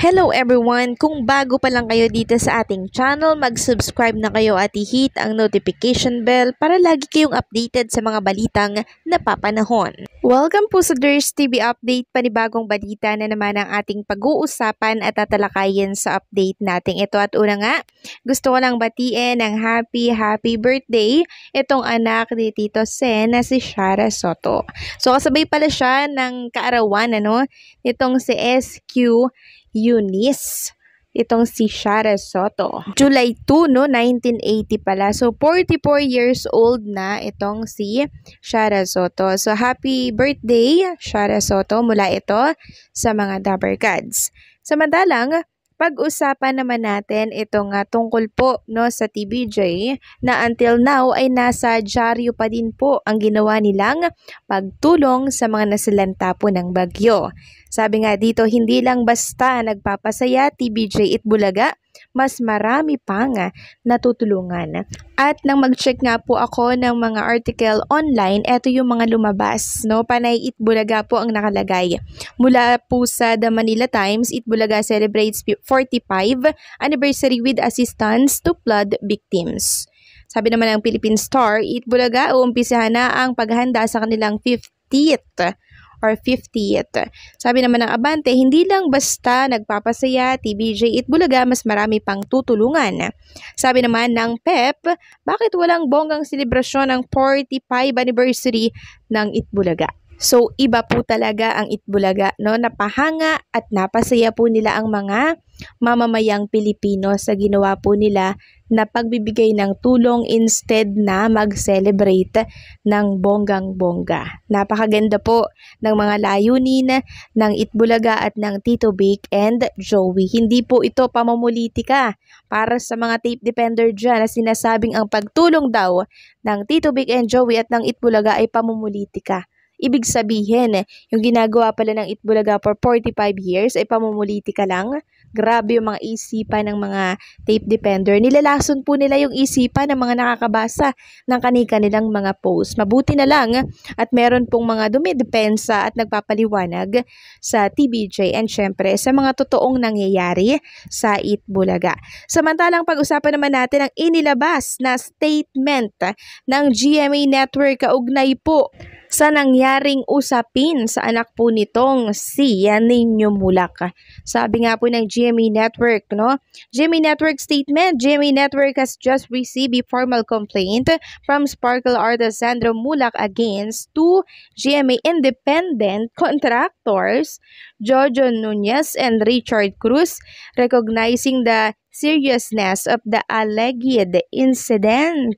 Hello everyone! Kung bago pa lang kayo dito sa ating channel, mag-subscribe na kayo at i-hit ang notification bell para lagi kayong updated sa mga balitang napapanahon. Welcome po sa Durs TV Update, panibagong balita na naman ang ating pag-uusapan at tatalakayin sa update natin ito. At una nga, gusto ko lang batiin ang happy, happy birthday itong anak ni Tito Sen na si Shara Soto. So kasabay pala siya ng kaarawan ano, nitong si SQ Eunice itong si Shara Soto. July 2, no, 1980 pala. So, 44 years old na itong si Shara Soto. So, happy birthday, Shara Soto, mula ito sa mga Dabber Gods. Samantalang, pag-usapan naman natin itong uh, tungkol po no sa TBJ na until now ay nasa dyaryo pa din po ang ginawa nilang pagtulong sa mga nasalanta po ng bagyo. Sabi nga dito, hindi lang basta nagpapasaya TBJ Itbulaga, mas marami pang natutulungan. At nang mag-check nga po ako ng mga article online, eto yung mga lumabas. No? Panay Itbulaga po ang nakalagay. Mula po sa The Manila Times, Itbulaga celebrates 45 anniversary with assistance to flood victims. Sabi naman ng Philippine Star, Itbulaga uumpisahan na ang paghahanda sa kanilang 50th or 50th. Sabi naman ng Abante, hindi lang basta nagpapasaya, TBJ Itbulaga, mas marami pang tutulungan. Sabi naman ng PEP, e bakit walang bonggang selebrasyon ng 45 anniversary ng Itbulaga? So, iba po talaga ang Itbulaga, no? Napahanga at napasaya po nila ang mga mamamayang Pilipino sa ginawa po nila na pagbibigay ng tulong instead na mag-celebrate ng bonggang-bongga. Napakaganda po ng mga layunin ng Itbulaga at ng Tito Bake and Joey. Hindi po ito pamumulitika para sa mga tape depender dyan na sinasabing ang pagtulong daw ng Tito Bake and Joey at ng Itbulaga ay pamumulitika. Ibig sabihin, yung ginagawa pala ng Itbulaga for 45 years ay pamumulitika lang Grabe yung mga isipan ng mga tape defender. Nilalason po nila yung isipan ng mga nakakabasa ng kanika nilang mga post. Mabuti na lang at meron pong mga dumidepensa at nagpapaliwanag sa TBJ and syempre sa mga totoong nangyayari sa Itbulaga. Samantalang pag-usapan naman natin ang inilabas na statement ng GMA Network kaugnay po sa nangyaring usapin sa anak po nitong si Yaninyo Mulak. Sabi nga po ng GMA e Network, no? GMA e Network statement, GMA e Network has just received a formal complaint from Sparkle artist Sandro Mulak against two GMA independent contractors, Jojo Nunez and Richard Cruz, recognizing the seriousness of the alleged incident.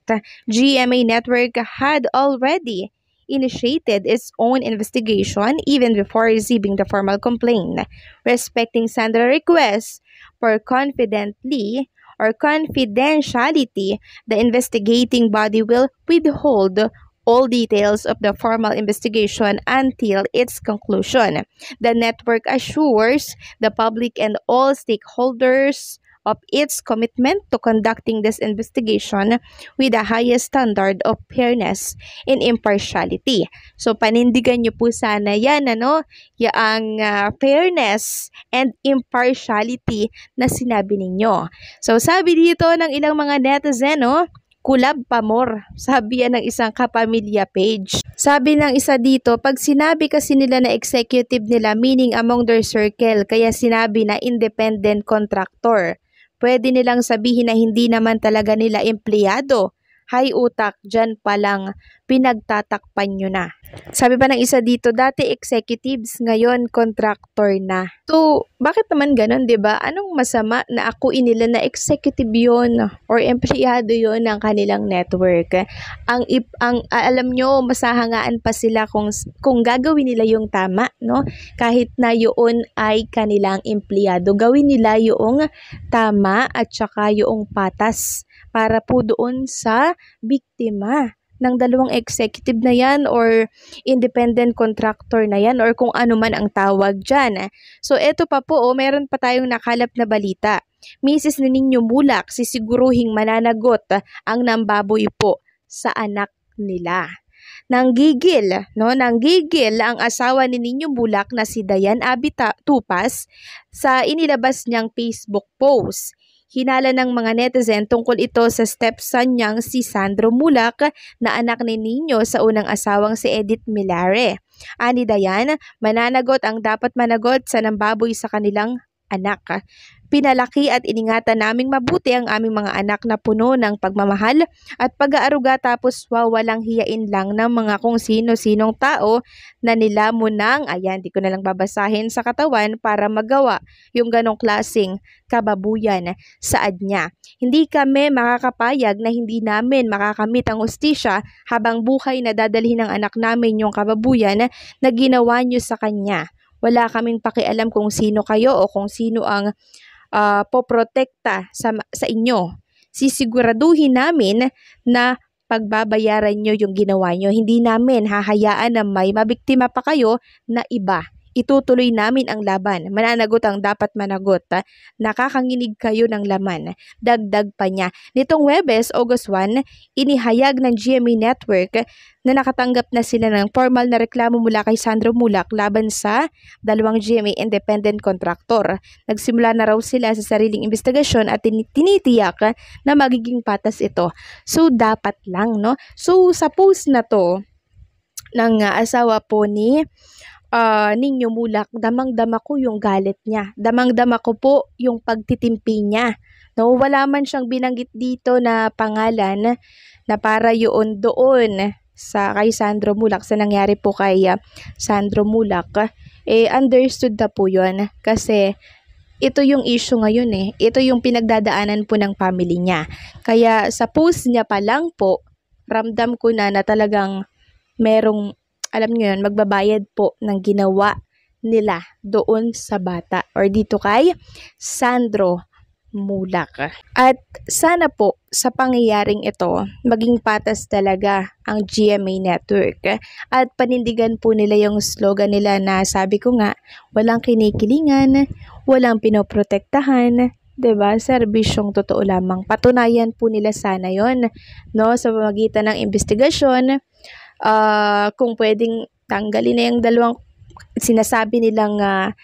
GMA Network had already initiated its own investigation even before receiving the formal complaint, respecting Sandra requests for confidently or confidentiality, the investigating body will withhold all details of the formal investigation until its conclusion. The network assures the public and all stakeholders of its commitment to conducting this investigation with the highest standard of fairness and impartiality. So, panindigan nyo po sana yan, ano, yaang uh, fairness and impartiality na sinabi ninyo. So, sabi dito ng ilang mga netizen, no, kulab pamor, sabi yan ng isang kapamilya page. Sabi ng isa dito, pag sinabi kasi nila na executive nila, meaning among their circle, kaya sinabi na independent contractor pwede nilang sabihin na hindi naman talaga nila empleyado. Hay utak, dyan pa lang pinagtatakpan nyo na. Sabi pa ng isa dito, dati executives, ngayon contractor na. So, bakit naman ganun, di ba? Anong masama na ako inila na executive yon or empleyado yon ng kanilang network? Ang, ip, ang alam nyo, masahangaan pa sila kung, kung gagawin nila yung tama, no? Kahit na yun ay kanilang empleyado. Gawin nila yung tama at saka yung patas para po doon sa biktima ng dalawang executive na yan or independent contractor na yan or kung ano man ang tawag dyan. So eto pa po, oh, meron pa tayong nakalap na balita. Mrs. Nininyo Mulak, sisiguruhing mananagot ang nambaboy po sa anak nila. Nanggigil, no? Nanggigil ang asawa ni Ninyo Bulak na si Dayan Abita Tupas sa inilabas niyang Facebook post. Hinala ng mga netizen tungkol ito sa stepson niyang si Sandro Mulak na anak ni Nino sa unang asawang si Edith Milare. Ani Dayan, mananagot ang dapat managot sa nambaboy sa kanilang anak. Pinalaki at iningatan naming mabuti ang aming mga anak na puno ng pagmamahal at pag-aaruga tapos wawalang hiyain lang ng mga kung sino-sinong tao na nila munang, ayan, di ko na lang babasahin sa katawan para magawa yung ganong klasing kababuyan saad niya. Hindi kami makakapayag na hindi namin makakamit ang ustisya habang buhay na dadalhin ng anak namin yung kababuyan na ginawa niyo sa kanya. Wala kaming pakialam kung sino kayo o kung sino ang uh, poprotekta sa, sa inyo. Sisiguraduhin namin na pagbabayaran nyo yung ginawa nyo. Hindi namin hahayaan na may mabiktima pa kayo na iba. Itutuloy namin ang laban. Mananagot ang dapat managot. Nakakanginig kayo ng laman. Dagdag pa niya. Nitong Webes, August 1, inihayag ng GMA Network na nakatanggap na sila ng formal na reklamo mula kay Sandro Mulak laban sa dalawang GMA independent contractor. Nagsimula na raw sila sa sariling investigasyon at tinitiyak na magiging patas ito. So, dapat lang, no? So, sa post na to ng uh, asawa po ni uh, ninyo mulak, damang-dama ko yung galit niya. Damang-dama ko po yung pagtitimpi niya. No, wala man siyang binanggit dito na pangalan na para yun doon sa kay Sandro Mulak sa nangyari po kay uh, Sandro Mulak eh understood na po 'yon kasi ito yung issue ngayon eh. Ito yung pinagdadaanan po ng family niya. Kaya sa post niya pa lang po, ramdam ko na na talagang merong alam nyo yun, magbabayad po ng ginawa nila doon sa bata or dito kay Sandro Mulak. At sana po sa pangyayaring ito, maging patas talaga ang GMA Network. At panindigan po nila yung slogan nila na sabi ko nga, walang kinikilingan, walang pinoprotektahan, 'di ba? Serbisyong totoo lamang. Patunayan po nila sana 'yon, no, sa pamagitan ng investigasyon uh, kung pwedeng tanggalin na yung dalawang sinasabi nilang uh,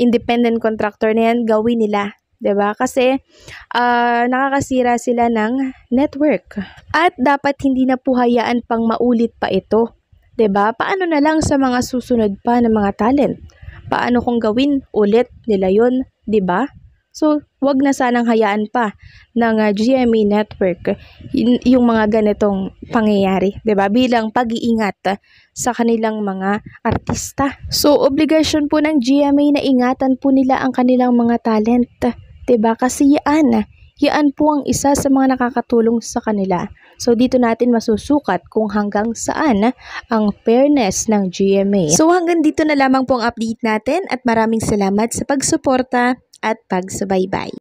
independent contractor na yan, gawin nila. 'di ba? Kasi uh, nakakasira sila ng network. At dapat hindi na puhayaan pang maulit pa ito. 'di ba? Paano na lang sa mga susunod pa ng mga talent? Paano kung gawin ulit nila 'yon, 'di ba? So, wag na sanang hayaan pa ng uh, ah, GMA e Network yung mga ganitong pangyayari, 'di ba? Bilang pag-iingat sa kanilang mga artista. So, obligasyon po ng GMA e na ingatan po nila ang kanilang mga talent, 'di ba? Kasi yan, yan po ang isa sa mga nakakatulong sa kanila. So dito natin masusukat kung hanggang saan ang fairness ng GMA. E. So hanggang dito na lamang po ang update natin at maraming salamat sa pagsuporta at pagsubaybay.